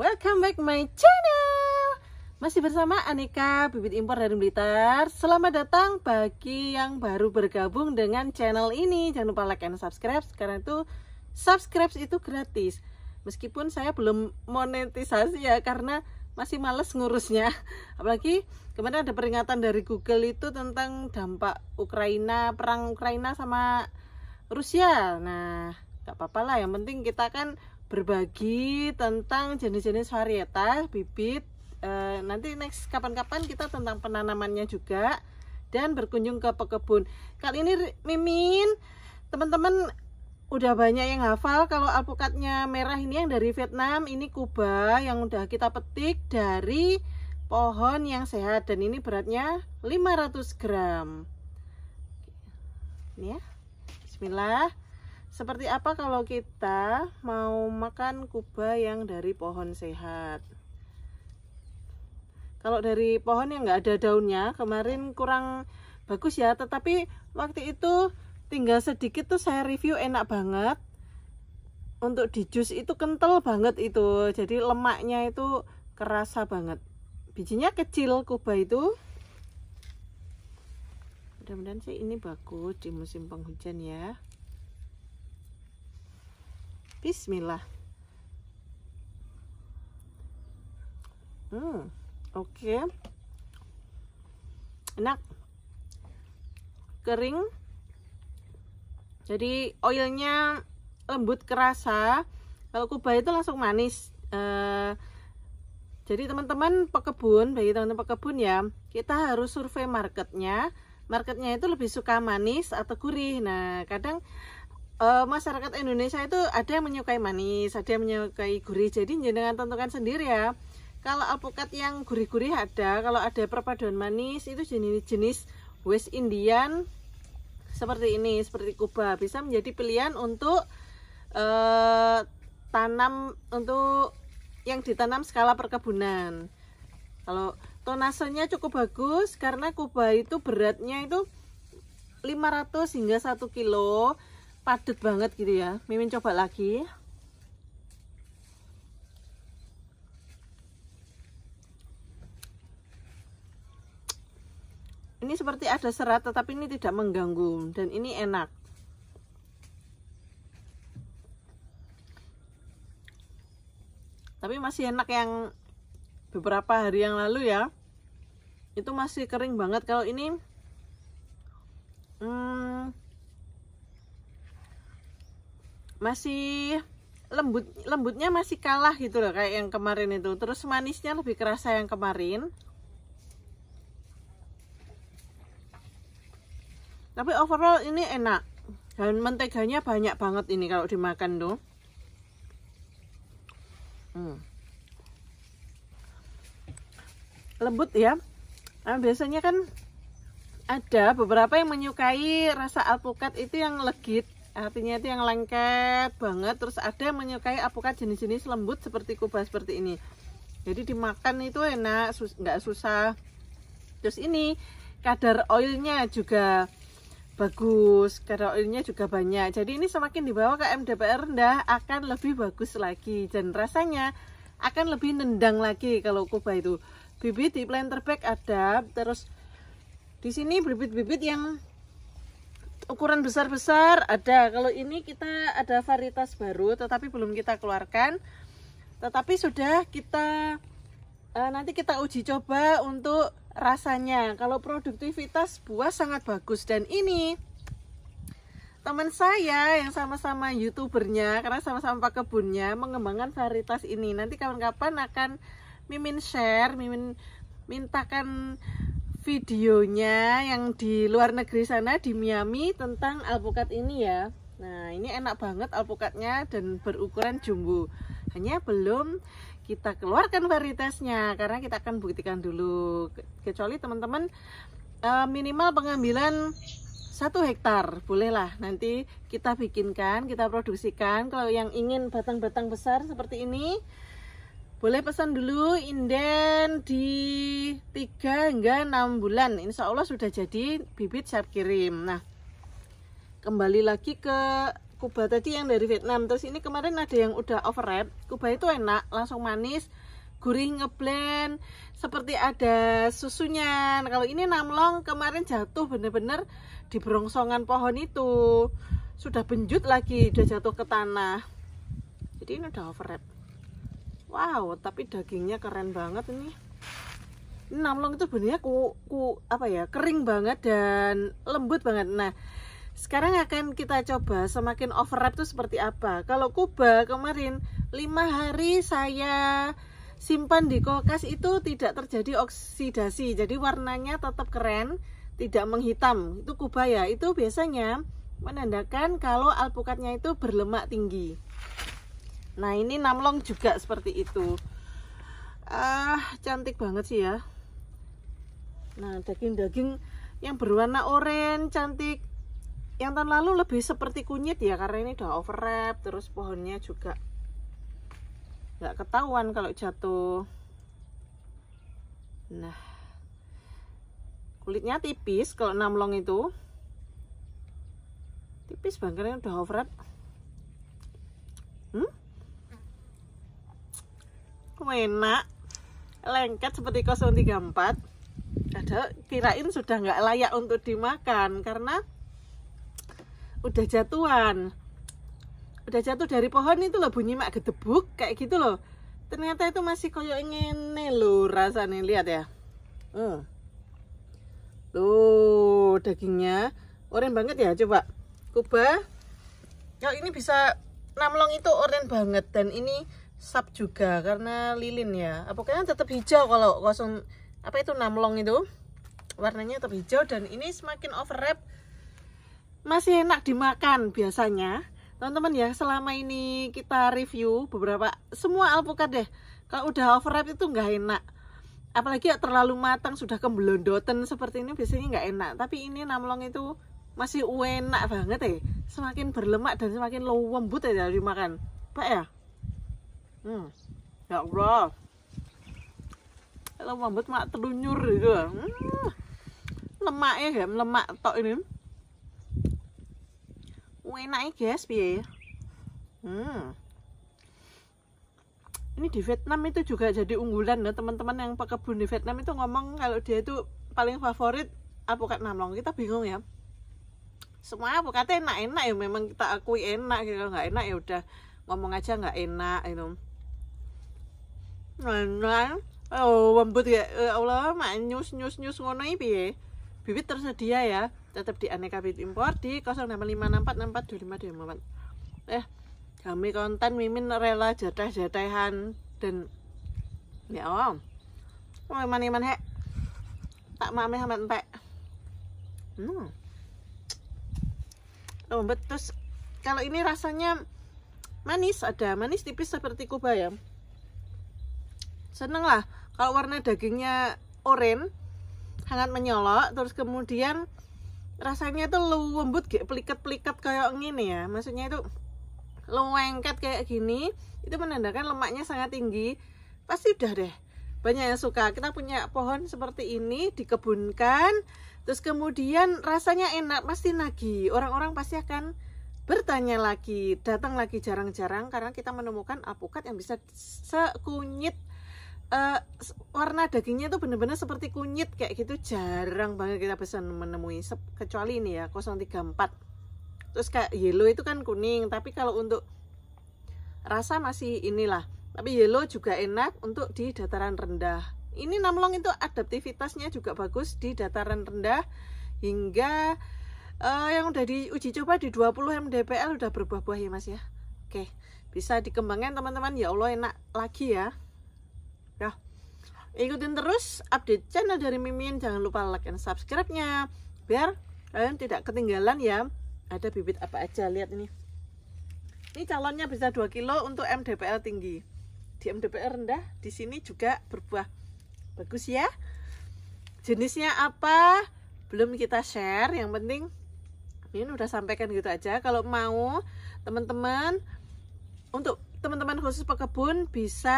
Welcome back my channel Masih bersama Aneka Bibit Impor dari Blitar Selamat datang bagi yang baru bergabung dengan channel ini Jangan lupa like and subscribe Karena itu subscribe itu gratis Meskipun saya belum monetisasi ya Karena masih males ngurusnya Apalagi kemarin ada peringatan dari Google itu Tentang dampak Ukraina Perang Ukraina sama Rusia Nah gak apa-apa lah yang penting kita kan berbagi tentang jenis-jenis varietas bibit e, nanti next kapan-kapan kita tentang penanamannya juga dan berkunjung ke pekebun kali ini mimin teman-teman udah banyak yang hafal kalau alpukatnya merah ini yang dari Vietnam ini Kuba yang udah kita petik dari pohon yang sehat dan ini beratnya 500 gram ini ya Bismillah seperti apa kalau kita mau makan kuba yang dari pohon sehat? Kalau dari pohon yang nggak ada daunnya, kemarin kurang bagus ya. Tetapi waktu itu tinggal sedikit tuh saya review enak banget. Untuk di jus itu kental banget itu. Jadi lemaknya itu kerasa banget. Bijinya kecil kuba itu mudah-mudahan sih ini bagus di musim penghujan ya Bismillah. Hmm, oke. Okay. Enak. Kering. Jadi oilnya lembut kerasa. Kalau kubah itu langsung manis. Uh, jadi teman-teman pekebun, bagi teman-teman pekebun ya, kita harus survei marketnya. Marketnya itu lebih suka manis atau gurih. Nah, kadang uh, masyarakat Indonesia itu ada yang menyukai manis, ada yang menyukai gurih. Jadi jangan tentukan sendiri ya. Kalau alpukat yang gurih-gurih ada, kalau ada perpaduan manis itu jenis-jenis West Indian seperti ini, seperti Kuba bisa menjadi pilihan untuk uh, tanam untuk yang ditanam skala perkebunan. Kalau tonasenya cukup bagus karena Kuba itu beratnya itu 500 hingga 1 kilo padat banget gitu ya mimin coba lagi ini seperti ada serat tetapi ini tidak mengganggu dan ini enak tapi masih enak yang beberapa hari yang lalu ya itu masih kering banget kalau ini hmm, masih lembut lembutnya masih kalah gitu loh kayak yang kemarin itu terus manisnya lebih kerasa yang kemarin tapi overall ini enak dan menteganya banyak banget ini kalau dimakan tuh hmm. lembut ya nah, biasanya kan ada beberapa yang menyukai rasa alpukat itu yang legit Artinya itu yang lengket banget terus ada yang menyukai apokat jenis-jenis lembut seperti kubah seperti ini jadi dimakan itu enak sus nggak susah terus ini kadar oilnya juga bagus kadar oilnya juga banyak jadi ini semakin dibawa ke MDPR rendah akan lebih bagus lagi dan rasanya akan lebih nendang lagi kalau kubah itu bibit di planter bag ada terus di sini bibit-bibit yang ukuran besar-besar ada. Kalau ini kita ada varietas baru tetapi belum kita keluarkan. Tetapi sudah kita eh, nanti kita uji coba untuk rasanya. Kalau produktivitas buah sangat bagus dan ini teman saya yang sama-sama youtubernya karena sama-sama pak kebunnya mengembangkan varietas ini. Nanti kawan-kawan akan mimin share, mimin mintakan videonya yang di luar negeri sana di Miami tentang alpukat ini ya Nah ini enak banget alpukatnya dan berukuran jumbo Hanya belum kita keluarkan varietasnya karena kita akan buktikan dulu Kecuali teman-teman eh, minimal pengambilan satu hektar bolehlah nanti kita bikinkan kita produksikan kalau yang ingin batang-batang besar seperti ini boleh pesan dulu inden di 3 hingga 6 bulan Insya Allah sudah jadi bibit siap kirim nah kembali lagi ke kuba tadi yang dari Vietnam terus ini kemarin ada yang udah overwrap kuba itu enak langsung manis gurih ngeblend seperti ada susunya nah, kalau ini namlong kemarin jatuh bener-bener di berongsongan pohon itu sudah benjut lagi udah jatuh ke tanah jadi ini udah overwrap wow tapi dagingnya keren banget ini namlong itu benarnya ku, ku apa ya kering banget dan lembut banget nah sekarang akan kita coba semakin overwrap itu seperti apa kalau kuba kemarin lima hari saya simpan di kulkas itu tidak terjadi oksidasi jadi warnanya tetap keren tidak menghitam itu kuba ya itu biasanya menandakan kalau alpukatnya itu berlemak tinggi nah ini namlong juga seperti itu ah cantik banget sih ya nah daging-daging yang berwarna oranye cantik yang tahun lalu lebih seperti kunyit ya karena ini udah overwrap terus pohonnya juga nggak ketahuan kalau jatuh nah kulitnya tipis kalau namlong itu tipis banget ini udah overwrap enak lengket seperti 034 ada kirain sudah nggak layak untuk dimakan karena udah jatuhan udah jatuh dari pohon itu loh bunyi mak gedebuk kayak gitu loh ternyata itu masih koyo ingin lo loh rasanya lihat ya hmm. tuh eh. dagingnya oren banget ya coba kubah kalau ini bisa namlong itu oren banget dan ini sap juga karena lilin ya apa tetap hijau kalau kosong apa itu namlong itu warnanya tetap hijau dan ini semakin overwrap masih enak dimakan biasanya teman-teman ya selama ini kita review beberapa semua alpukat deh kalau udah overwrap itu nggak enak apalagi ya terlalu matang sudah kembelondoten seperti ini biasanya nggak enak tapi ini namlong itu masih enak banget ya semakin berlemak dan semakin lembut ya dari makan pak ya hmm ya Allah kalau mambat mak terunyur gitu hmm. lemaknya ya lemak tok ini enak ya, guys piye ya? hmm ini di Vietnam itu juga jadi unggulan ya teman-teman yang pekebun di Vietnam itu ngomong kalau dia itu paling favorit apokat namlong kita bingung ya semua alpukatnya enak-enak ya memang kita akui enak gitu nggak enak ya udah ngomong aja nggak enak itu you know. Nang. Oh, wembut ya. Eh, Allah, mak nyus nyus nyus ngono ini piye? Bibit tersedia ya, tetap di aneka bibit impor di 0856442524. Eh, kami konten mimin rela jatah-jatahan dan ya om oh. oh, iman-iman hek. Tak mame sama entek. Hmm. Oh, Kalau ini rasanya manis, ada manis tipis seperti kubah ya seneng lah kalau warna dagingnya oranye sangat menyolok terus kemudian rasanya itu lembut kayak pelikat-pelikat kayak gini ya maksudnya itu lengket kayak gini itu menandakan lemaknya sangat tinggi pasti udah deh banyak yang suka kita punya pohon seperti ini dikebunkan terus kemudian rasanya enak pasti nagih orang-orang pasti akan bertanya lagi datang lagi jarang-jarang karena kita menemukan alpukat yang bisa sekunyit uh, warna dagingnya itu bener-bener seperti kunyit kayak gitu jarang banget kita bisa menemui kecuali ini ya 034 terus kayak yellow itu kan kuning tapi kalau untuk rasa masih inilah tapi yellow juga enak untuk di dataran rendah ini namlong itu adaptivitasnya juga bagus di dataran rendah hingga uh, yang udah diuji coba di 20 MDPL udah berbuah-buah ya mas ya oke bisa dikembangkan teman-teman ya Allah enak lagi ya ya ikutin terus update channel dari Mimin jangan lupa like and subscribe nya biar kalian tidak ketinggalan ya ada bibit apa aja lihat ini ini calonnya bisa 2 kilo untuk MDPL tinggi di MDPL rendah di sini juga berbuah bagus ya jenisnya apa belum kita share yang penting ini udah sampaikan gitu aja kalau mau teman-teman untuk teman-teman khusus pekebun bisa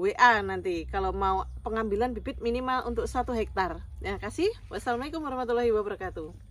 WA nanti kalau mau pengambilan bibit minimal untuk satu hektar. Ya, kasih. Wassalamualaikum warahmatullahi wabarakatuh.